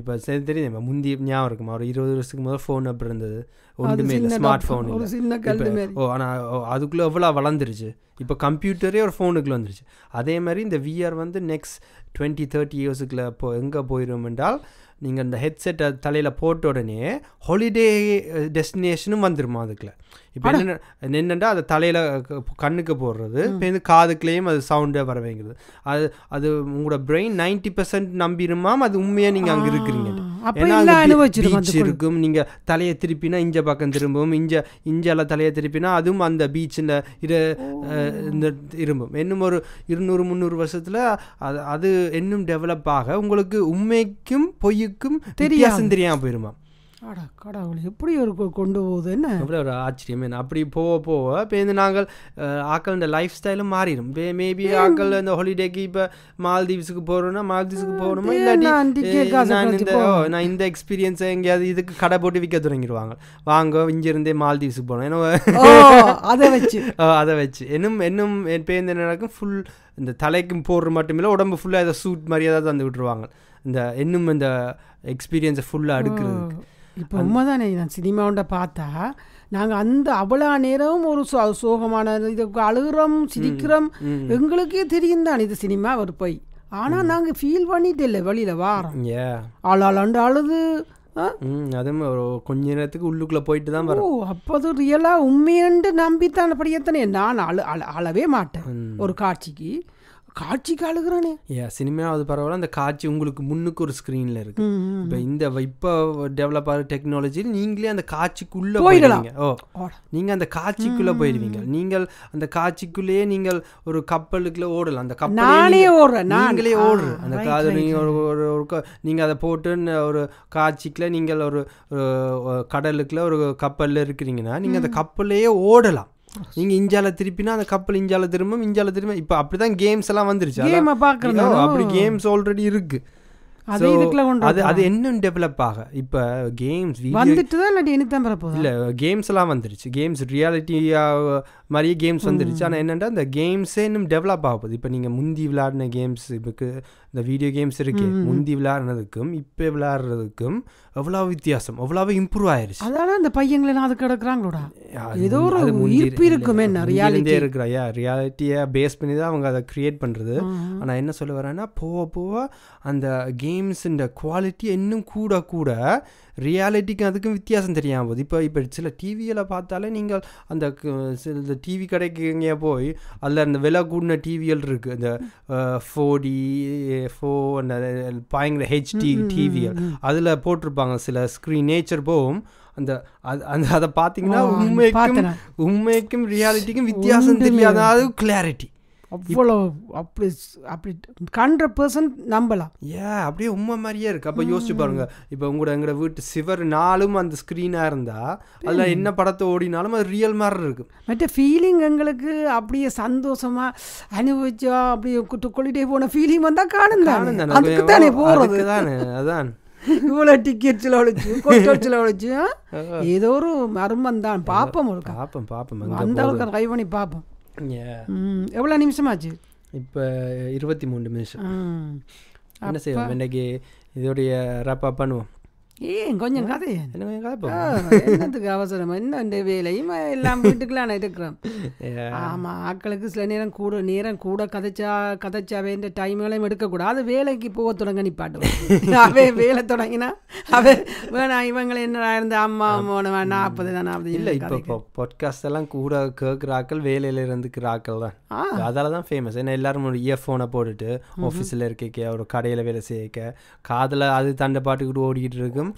இப்போ சரி தெரியுது முந்தி ஞாபகம் இருக்குமா ஒரு இருபது வருஷத்துக்கு முதல் ஃபோன் அப்படி இருந்தது ஒன்றுமே இல்லை ஸ்மார்ட் ஃபோன் ஓ ஆனால் அதுக்குள்ளே எவ்வளோ வளர்ந்துருச்சு இப்போ கம்ப்யூட்டரே ஒரு ஃபோனுக்குள்ளே வந்துருச்சு அதே மாதிரி இந்த விஆர் வந்து நெக்ஸ்ட் டுவெண்ட்டி தேர்ட்டி இயர்ஸுக்குள்ளே இப்போ எங்கே போயிடும் என்றால் நீங்கள் அந்த ஹெட்செட்டை தலையில் போட்ட உடனே ஹாலிடே டெஸ்டினேஷனும் eh, வந்துருமா அதுக்குள்ள இப்போ என்ன என்னென்னா அதை தலையில் கண்ணுக்கு போடுறது இப்போ வந்து காதுக்குள்ளேயும் அது சவுண்டே வர வைங்கிறது அது அது உங்களோட பிரெயின் நைன்டி பர்சன்ட் நம்பிடுமாம் அது உண்மையாக நீங்கள் அங்கே இருக்கிறீங்க இருக்கும் நீங்க தலையை திருப்பினா இஞ்ச பக்கம் திரும்பும் இஞ்ச இஞ்சால தலையை திருப்பினா அதுவும் அந்த பீச்சில் இரு இந்த திரும்பும் இன்னும் ஒரு இருநூறு முந்நூறு வருஷத்துல அது அது இன்னும் டெவலப் ஆக உங்களுக்கு உண்மைக்கும் பொய்யும் பேருக்கும் தெரியாசம் தெரியாமல் போயிருமா அடா கடவுள் எப்படி ஒரு கொண்டு போகுது என்ன அப்படி ஒரு ஆச்சரியம் என்ன அப்படி போக போக இப்போ இந்த நாங்கள் ஆக்கள் இந்த லைஃப் ஸ்டைலும் மாறிடும் இப்போ மேபி ஆக்கள் இந்த ஹாலிடேக்கு இப்போ மால்தீவ்ஸுக்கு போகிறோம்னா மால்தீவ்ஸுக்கு போகணுமா இல்லாட்டி நான் இந்த நான் இந்த எக்ஸ்பீரியன்ஸை எங்கேயாவது இதுக்கு கடை போட்டு விற்க தொடங்கிடுவாங்க வாங்க இங்கிருந்தே மால்தீவ்ஸுக்கு போகணும் ஏன்னா அதை வச்சு (laughs) அதை வச்சு இன்னும் இன்னும் பேருந்து என்ன நடக்கும் ஃபுல் இந்த தலைக்கும் போடுற மட்டும் இல்லை உடம்பு ஃபுல்லாக ஏதாவது சூட் மாதிரி ஏதாவது தந்து விட்டுருவாங்க இந்த இன்னும் இந்த எக்ஸ்பீரியன்ஸை ஃபுல்லாக எடுக்கிறது இப்போ உண்மைதானே நான் சினிமாவோட பார்த்தா நாங்கள் அந்த அவ்வளோ நேரம் ஒரு சோகமான இது அழுகிறோம் சிரிக்கிறோம் எங்களுக்கே தெரியும் தான் இது சினிமா ஒரு போய் ஆனால் நாங்கள் ஃபீல் பண்ணிட்டு இல்லை வெளியில் வாரோம் ஆளாளாண்டு அழுது அதே ஒரு கொஞ்ச நேரத்துக்கு உள்ளுக்குள்ளே போயிட்டு தான் வரும் அப்போது ரியலாக உண்மையண்டு நம்பித்தான் எத்தனை நான் அழு அழ அழவே மாட்டேன் ஒரு காட்சிக்கு காட்சிக்கு அழுகிறானே ஏன் சினிமாவது பரவாயில்ல அந்த காட்சி உங்களுக்கு முன்னுக்கு ஒரு ஸ்க்ரீனில் இருக்கு இப்போ இந்த இப்போ டெவலப் ஆகிற டெக்னாலஜியில் நீங்களே அந்த காட்சிக்குள்ளே போயிடுவீங்க ஓ நீங்கள் அந்த காட்சிக்குள்ளே போயிடுவீங்க நீங்கள் அந்த காட்சிக்குள்ளேயே நீங்கள் ஒரு கப்பலுக்குள்ளே ஓடலாம் அந்த கப்பல் நானே ஓடுறேன் நாங்களே ஓடுறோம் அந்த காது நீங்கள் ஒரு ஒரு நீங்கள் அதை போட்டு ஒரு காட்சிக்குள்ளே நீங்கள் ஒரு கடலுக்குள்ளே ஒரு கப்பலில் இருக்கிறீங்கன்னா நீங்கள் அந்த கப்பல்லையே ஓடலாம் நீங்க இஞ்சால திருப்பினா அந்த கப்பல் இஞ்சால திரும்பும் இஞ்சால திரும்ப இப்ப அப்படி கேம்ஸ் எல்லாம் வந்துருச்சு கேமை பார்க்குறது அப்படி கேம்ஸ் ஆல்ரெடி இருக்கு அது அது என்ன டெவலப் ஆக இப்ப கேம்ஸ் வந்துட்டு தான் இல்லாட்டி இனி தான் கேம்ஸ் எல்லாம் வந்துருச்சு கேம்ஸ் ரியாலிட்டியாக மாதிரியே கேம்ஸ் வந்துடுச்சு ஆனால் என்னென்னா அந்த கேம்ஸே இன்னும் டெவலப் ஆகுது இப்போ நீங்கள் முந்தி விளையாடின கேம்ஸ் இப்போ இந்த வீடியோ கேம்ஸ் இருக்கு முந்தி விளையாடுனதுக்கும் இப்போ விளையாடுறதுக்கும் எவ்வளோ வித்தியாசம் எவ்வளோ இம்ப்ரூவ் ஆயிருச்சு அதனால அந்த பையங்களை அது கிடக்குறாங்களோடா ஏதோ ஒரு ஈர்ப்பு இருக்குமே ரியாலிட்டியே இருக்கிற ஐயா ரியாலிட்டியை பேஸ் பண்ணி தான் அவங்க அதை கிரியேட் பண்ணுறது ஆனால் என்ன சொல்ல வரேன்னா போக போக அந்த கேம்ஸுன்ற குவாலிட்டி இன்னும் கூட கூட ரியாலிட்டிக்கும் அதுக்கும் வித்தியாசம் தெரியாமல் போகுது இப்போ இப்போ சில டிவியில் பார்த்தாலே நீங்கள் அந்த சில இந்த டிவி கடைக்கு எங்கேயா போய் அதில் அந்த விலை கூடின டிவிகள் இருக்குது அந்த ஃபோடி ஃபோ அந்த பயங்கர ஹெச்டி டிவிகள் அதில் போட்டிருப்பாங்க சில ஸ்க்ரீன் நேச்சர் போகும் அந்த அது அந்த அதை பார்த்தீங்கன்னா உண்மைக்கும் உண்மைக்கும் ரியாலிட்டிக்கும் வித்தியாசம் தெரியாத அது கிளாரிட்டி அவ்வளோ அப்படி அப்படி கண்ற பர்சன் நம்பலாம் ஏ அப்படியே உண்மை மாதிரியே இருக்கு அப்போ யோசிச்சு பாருங்க இப்போ உங்களோட எங்களோட வீட்டு சிவர் நாளும் அந்த ஸ்க்ரீனாக இருந்தால் அதில் என்ன படத்தை ஓடினாலும் அது ரியல் மாதிரி இருக்கு மற்ற ஃபீலிங் எங்களுக்கு அப்படியே சந்தோஷமா அனுபவிச்சா அப்படியே கொள்ளிட்டே போன ஃபீலிங் வந்தால் காணும் தானே போகிறது தானே அதான் இவ்வளோ டிக்கெட் செலவழிச்சு கொட்டல் செலவழிச்சு ஏதோ ஒரு மர்மம் தான் பார்ப்போம் பார்ப்போம் பார்ப்போம் அந்த அளவுக்கு ட்ரை பண்ணி பார்ப்போம் எவ்வளோ நிமிஷம் ஆச்சு இப்போ இருபத்தி மூணு நிமிஷம் என்ன செய்வோம் இன்றைக்கி இதோடைய ரப்பா பண்ணுவோம் ஏன் கொஞ்சம் கதை என்னத்துக்கு அவசரம் என்ன இந்த வேலையும் எல்லாம் வீட்டுக்குலாம் எடுக்கிறோம் ஆமாம் ஆட்களுக்கு சில நேரம் கூட நேரம் கூட கதைச்சா கதைச்சா வேண்ட டைம்களையும் எடுக்கக்கூடாது அது வேலைக்கு போக தொடங்க நிப்பாட்டும் (laughs) அவே வேலை தொடங்கினா வேணாம் இவங்களை என்ன இருந்து அம்மா அம்மா நாற்பது தான் நாற்பது இல்லை இப்போ இப்போ பாட்காஸ்ட் எல்லாம் கூட கேட்குறாக்கள் வேலையில் இருந்துக்கிறாக்கள் தான் அதால் தான் ஃபேமஸ் ஏன்னா எல்லாரும் ஒரு இயர்ஃபோனை போட்டுட்டு ஆஃபீஸில் இருக்க ஒரு கடையில் வேலை செய்யக்க காதில் அது தண்டை பாட்டுக்கிட்டு ஓடிக்கிட்டு இருக்கும்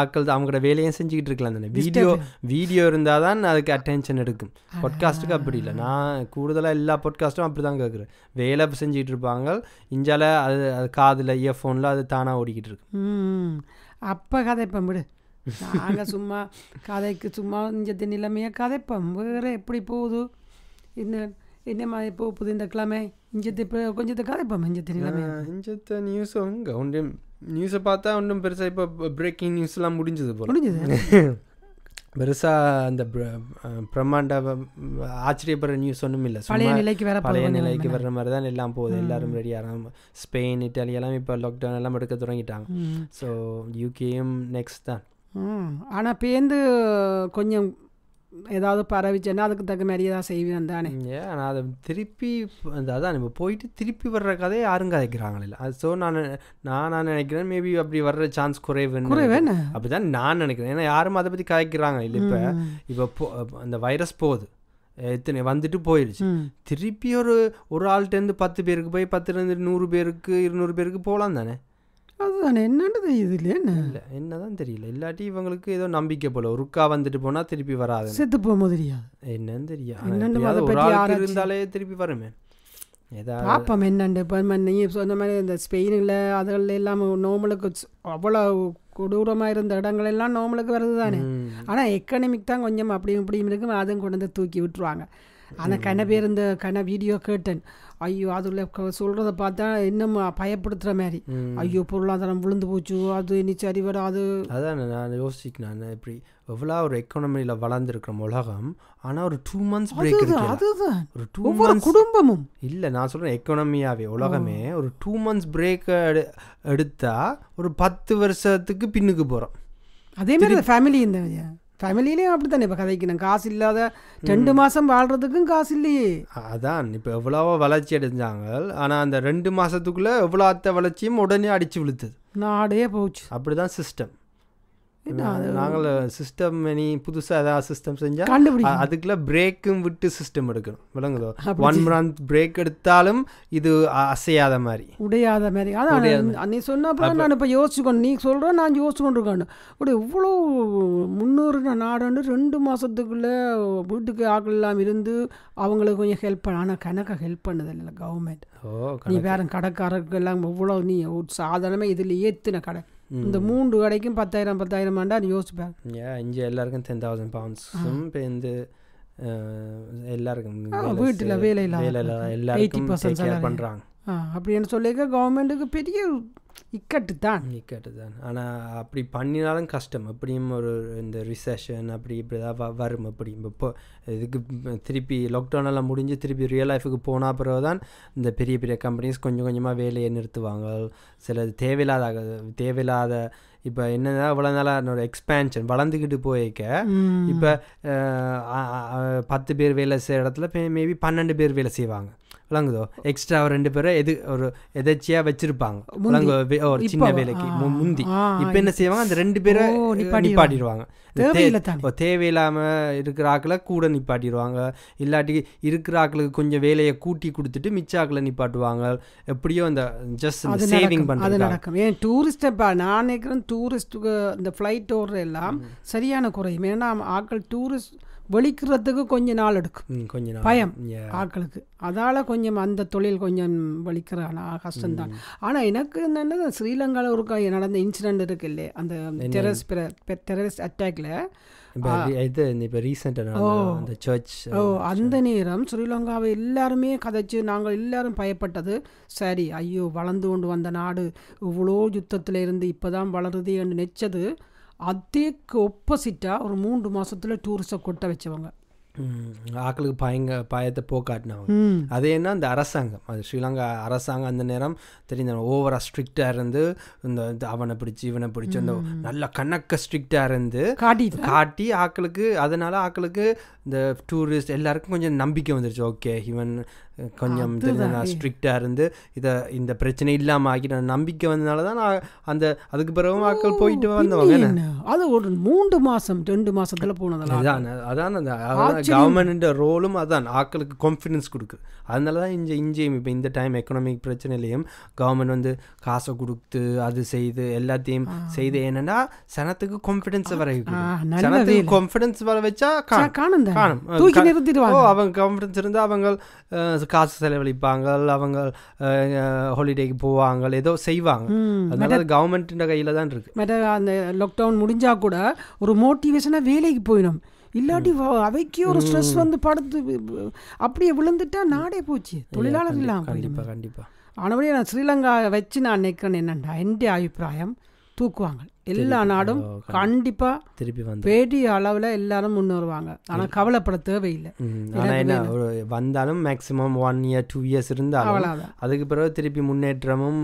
ஆக்கள் அவங்களோட வேலையும் செஞ்சுக்கிட்டு இருக்கலாம் தானே வீடியோ வீடியோ இருந்தால் தான் அதுக்கு அட்டென்ஷன் எடுக்கும் பொட்காஸ்ட்டுக்கு அப்படி இல்லை நான் கூடுதலாக எல்லா பொட்காஸ்ட்டும் அப்படி தான் கேட்குறேன் வேலை செஞ்சுக்கிட்டு இருப்பாங்க இஞ்சால அது காதில் இயர்ஃபோனில் அது தானாக ஓடிக்கிட்டு இருக்கு அப்போ கதைப்பேன் விடு நாங்கள் சும்மா கதைக்கு சும்மா இஞ்சத்தை நிலைமையை கதைப்போம் வேறு எப்படி போகுது இந்த என்னம்மா இப்போ புது இந்த கிழமை இஞ்சத்து இப்போ கொஞ்சத்தை கதைப்போம் இஞ்சத்து நிலைமை இஞ்சத்த நியூஸ் ஒன்றும் நியூஸை பார்த்தா ஒன்றும் பெருசாக இப்போ பிரேக்கிங் நியூஸ்லாம் முடிஞ்சது முடிஞ்சது (laughs) பெருசாக அந்த பிரம்மாண்ட ஆச்சரியப்படுற நியூஸ் ஒன்றும் இல்லை பழைய நிலைக்கு வர பழைய நிலைக்கு வர்ற மாதிரி தான் எல்லாம் போகுது எல்லாரும் ரெடி ஆகிறாங்க ஸ்பெயின் இட்டாலி எல்லாம் இப்போ லாக்டவுன் எல்லாம் எடுக்க தொடங்கிட்டாங்க ஸோ யூகேயும் நெக்ஸ்ட் தான் ஆனால் பேருந்து கொஞ்சம் ஏதாவது பரவிச்சேன்னா அதுக்கு தக்க மாதிரி தான் செய்வேன் தானே நான் அதை திருப்பி அந்த அதான் இப்போ போயிட்டு திருப்பி வர்ற கதையை யாரும் கதைக்கிறாங்களே அது ஸோ நான் நான் நான் நினைக்கிறேன் மேபி அப்படி வர்ற சான்ஸ் குறைவு குறைவேன்னு அப்படிதான் நான் நினைக்கிறேன் ஏன்னா யாரும் அதை பற்றி கதைக்கிறாங்க இல்லை இப்போ இப்போ அந்த வைரஸ் போகுது எத்தனை வந்துட்டு போயிடுச்சு திருப்பி ஒரு ஒரு ஆள்கிட்டேருந்து பத்து பேருக்கு போய் பத்துலேருந்து நூறு பேருக்கு இருநூறு பேருக்கு போகலாம் தானே அதுதானே என்னன்னு தெரியுது இல்லையா என்ன இல்லை என்னதான் தெரியல இல்லாட்டி இவங்களுக்கு ஏதோ நம்பிக்கை போல ருக்கா வந்துட்டு போனால் திருப்பி வராது செத்து போகும்போது தெரியாது என்னன்னு தெரியாது இருந்தாலே திருப்பி வருமே ஏதாவது பார்ப்போம் என்னண்டு இப்போ நீ சொன்ன மாதிரி இந்த ஸ்பெயினில் அதுகளில் எல்லாம் நோம்பலுக்கு அவ்வளோ கொடூரமாக இருந்த இடங்கள் எல்லாம் நோம்பலுக்கு வருது தானே ஆனால் எக்கனமிக் தான் கொஞ்சம் அப்படியும் இப்படியும் இருக்கும் அதுவும் கொண்டு வந்து தூக்கி விட்டுருவாங்க ஆனால் கனபேர் இந்த கண வீடியோ கேட்டேன் ஐயோ அதில் சொல்கிறத பார்த்தா இன்னும் பயப்படுத்துகிற மாதிரி ஐயோ பொருளாதாரம் விழுந்து போச்சு அது இனி சரி அது அதான் நான் யோசிக்கணும் நான் இப்படி எவ்வளோ ஒரு எக்கனமியில் வளர்ந்துருக்கிறோம் உலகம் ஆனால் ஒரு டூ மந்த்ஸ் பிரேக் அதுதான் ஒரு டூ மந்த்ஸ் குடும்பமும் இல்லை நான் சொல்கிறேன் எக்கனமியாவே உலகமே ஒரு டூ மந்த்ஸ் பிரேக் எடு எடுத்தால் ஒரு பத்து வருஷத்துக்கு பின்னுக்கு போகிறோம் அதே மாதிரி ஃபேமிலி இந்த ஃபேமிலியிலையும் அப்படி தானே இப்போ கதைக்கணும் காசு இல்லாத ரெண்டு மாதம் வாழ்கிறதுக்கும் காசு இல்லையே அதான் இப்போ எவ்வளோவோ வளர்ச்சி அடைஞ்சாங்க ஆனால் அந்த ரெண்டு மாதத்துக்குள்ளே எவ்வளோ அத்த வளர்ச்சியும் உடனே அடித்து விழுத்துது நாடே போச்சு அப்படி தான் சிஸ்டம் நாங்கள் சிஸ்டம் இனி புதுசாக ஏதாவது சிஸ்டம் செஞ்சால் கண்டுபிடிக்கும் அதுக்குள்ள பிரேக்கும் விட்டு சிஸ்டம் எடுக்கணும் விளங்குதோ ஒன் மந்த் பிரேக் எடுத்தாலும் இது அசையாத மாதிரி உடையாத மாதிரி அதான் நீ சொன்னப்போ நான் இப்போ யோசிச்சுக்கணும் நீ சொல்கிற நான் யோசிச்சு கொண்டு இருக்கேன் இப்படி இவ்வளோ முன்னூறு நாடுன்னு ரெண்டு மாதத்துக்குள்ளே வீட்டுக்கு ஆக்கள் எல்லாம் இருந்து அவங்களுக்கு கொஞ்சம் ஹெல்ப் பண்ண ஆனால் கணக்காக ஹெல்ப் பண்ணதில்லை கவர்மெண்ட் நீ வேற கடைக்காரருக்கு எல்லாம் எவ்வளோ நீ சாதாரணமாக இதில் ஏற்றின கடை இந்த மூன்று கடைக்கும் பத்தாயிரம் பத்தாயிரம் ஆண்டா யோசிப்பேன் இங்கே எல்லாருக்கும் டென் தௌசண்ட் பவுண்ட்ஸும் இப்போ இந்த எல்லாருக்கும் வீட்டில் வேலை இல்லை எல்லாருக்கும் பண்ணுறாங்க அப்படின்னு சொல்லிக்க கவர்மெண்ட்டுக்கு பெரிய இக்கட்டு தான் இக்கட்டு தான் ஆனால் அப்படி பண்ணினாலும் கஷ்டம் எப்படியும் ஒரு இந்த ரிசெஷன் அப்படி இப்படி தான் வரும் அப்படி இப்போ இதுக்கு திருப்பி லாக்டவுன் எல்லாம் முடிஞ்சு திருப்பி ரியல் லைஃபுக்கு போனால் பிறகு தான் இந்த பெரிய பெரிய கம்பெனிஸ் கொஞ்சம் கொஞ்சமாக வேலையை நிறுத்துவாங்க சில தேவையில்லாத தேவையில்லாத இப்போ என்னன்னா இவ்வளோ நாளாக என்னோட எக்ஸ்பேன்ஷன் வளர்ந்துக்கிட்டு போயிருக்க இப்போ பத்து பேர் வேலை செய்கிற இடத்துல மேபி பன்னெண்டு பேர் வேலை செய்வாங்க விளங்குதோ எக்ஸ்ட்ரா ரெண்டு பேரும் எது ஒரு எதாச்சியாக வச்சிருப்பாங்க சின்ன வேலைக்கு முந்தி இப்ப என்ன செய்வாங்க அந்த ரெண்டு பேரும் நிப்பாட்டிடுவாங்க தேவையில்லாம இருக்கிற ஆக்களை கூட நிப்பாட்டிடுவாங்க இல்லாட்டி இருக்கிற ஆக்களுக்கு கொஞ்சம் வேலையை கூட்டி கொடுத்துட்டு மிச்ச ஆக்களை நிப்பாட்டுவாங்க எப்படியோ அந்த ஜஸ்ட் சேவிங் பண்ணுறது நடக்கும் ஏன் டூரிஸ்ட் இப்போ நான் நினைக்கிறேன் டூரிஸ்ட்டுக்கு இந்த ஃப்ளைட் ஓடுற எல்லாம் சரியான குறையும் ஏன்னா ஆக்கள் டூரிஸ்ட் வெளிக்கிறதுக்கு கொஞ்சம் நாள் எடுக்கும் கொஞ்சம் பயம் ஆக்களுக்கு அதால் கொஞ்சம் அந்த தொழில் கொஞ்சம் வலிக்கிற கஷ்டம்தான் ஆனால் எனக்கு என்னென்னா ஸ்ரீலங்காவில் ஒரு நடந்த இன்சிடென்ட் இருக்கு இல்லையே அந்த டெரரிஸ்ட் டெரரிஸ்ட் அட்டாக்ல இது இப்போ அந்த சர்ச் ஓ அந்த நேரம் ஸ்ரீலங்காவை எல்லாருமே கதைச்சு நாங்கள் எல்லாரும் பயப்பட்டது சரி ஐயோ வளர்ந்து கொண்டு வந்த நாடு இவ்வளோ யுத்தத்தில் இருந்து இப்போதான் வளருது என்று நினைச்சது அதேக்கு ஒப்போசிட்டாக ஒரு மூன்று மாதத்தில் டூரிஸ்ட்டை கொட்ட வச்சவங்க ஆக்களுக்கு பயங்க பாயத்தை போக்காட்டினாங்க அது என்ன அந்த அரசாங்கம் அது ஸ்ரீலங்கா அரசாங்கம் அந்த நேரம் தெரிஞ்ச ஓவராக ஸ்ட்ரிக்டாக இருந்து இந்த அவனை பிடிச்சி இவனை பிடிச்சி அந்த நல்ல கணக்க ஸ்ட்ரிக்டாக இருந்து காட்டி காட்டி ஆக்களுக்கு அதனால் ஆக்களுக்கு இந்த டூரிஸ்ட் எல்லாருக்கும் கொஞ்சம் நம்பிக்கை வந்துருச்சு ஓகே இவன் கொஞ்சம் நான் ஸ்ட்ரிக்டாக இருந்து இதை இந்த பிரச்சனை இல்லாமல் ஆக்கி நான் நம்பிக்கை வந்ததுனால தான் நான் அந்த அதுக்கு பிறகு மக்கள் போயிட்டு வந்தவங்க அது ஒரு மூன்று மாதம் ரெண்டு மாதத்தில் போனதில்ல அதான் அதான் அந்த கவர்மெண்ட் ரோலும் அதான் ஆக்களுக்கு கான்ஃபிடன்ஸ் கொடுக்குது அதனால தான் இங்கே இங்கேயும் இப்போ இந்த டைம் எக்கனாமிக் பிரச்சனையிலையும் கவர்மெண்ட் வந்து காசை கொடுத்து அது செய்து எல்லாத்தையும் செய்து என்னன்னா சனத்துக்கு கான்ஃபிடன்ஸ் வர சனத்துக்கு கான்ஃபிடன்ஸ் வர வச்சா காணும் காணும் அவங்க கான்ஃபிடன்ஸ் இருந்தால் அவங்க காசு செலவழிப்பாங்க அவங்க ஹாலிடேக்கு போவாங்க ஏதோ செய்வாங்க அதனால கவர்மெண்ட் கையில தான் இருக்கு மேடம் அந்த லாக்டவுன் முடிஞ்சா கூட ஒரு மோட்டிவேஷனாக வேலைக்கு போயிடும் இல்லாட்டி அவைக்கே ஒரு ஸ்ட்ரெஸ் வந்து படுத்து அப்படியே விழுந்துட்டா நாடே போச்சு தொழிலாளர் இல்லாமல் கண்டிப்பாக கண்டிப்பாக ஆனபடியே நான் ஸ்ரீலங்கா வச்சு நான் நினைக்கிறேன் என்னண்டா என் அபிப்பிராயம் தூக்குவாங்க எல்லா நாடும் கண்டிப்பா திருப்பி வந்து பெரிய அளவுல எல்லாரும் முன்னேறுவாங்க ஆனா கவலைப்பட தேவையில்லை ஆனா என்ன ஒரு வந்தாலும் maximum one year two years இருந்தா அதுக்கு பிறகு திருப்பி முன்னேற்றமும்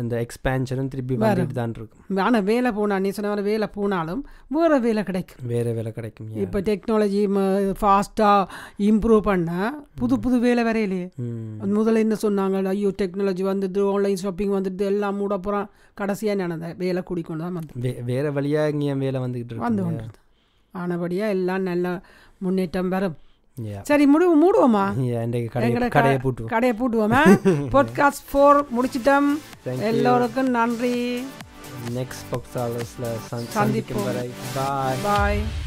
அந்த எக்ஸ்பேன்ஷனும் திருப்பி வந்துட்டு தான் இருக்கும் ஆனால் வேலை போனால் நீ சொன்ன வேலை போனாலும் வேறு வேலை கிடைக்கும் வேறு வேலை கிடைக்கும் இப்போ டெக்னாலஜி ஃபாஸ்ட்டாக இம்ப்ரூவ் பண்ணால் புது புது வேலை வரையிலே முதல்ல என்ன சொன்னாங்க ஐயோ டெக்னாலஜி வந்துட்டு ஆன்லைன் ஷாப்பிங் வந்துட்டு எல்லாம் மூட போகிறான் கடைசியாக நடந்த வேலை குடிக்கொண்டு தான் வந்து வேறு வழியாக இங்கே வேலை வந்துக்கிட்டு வந்து ஆனபடியாக எல்லாம் நல்ல முன்னேற்றம் வரும் சரி முடிவு மூடுவோமா கடையை பூட்டுவோம் கடையை பூட்டுவோமா பாட்காஸ்ட் (laughs) ஃபோர் முடிச்சிட்டோம் எல்லோருக்கும் நன்றி நெக்ஸ்ட் பாட்காஸ்ட்ல சந்திக்கும் வரை பாய் பாய்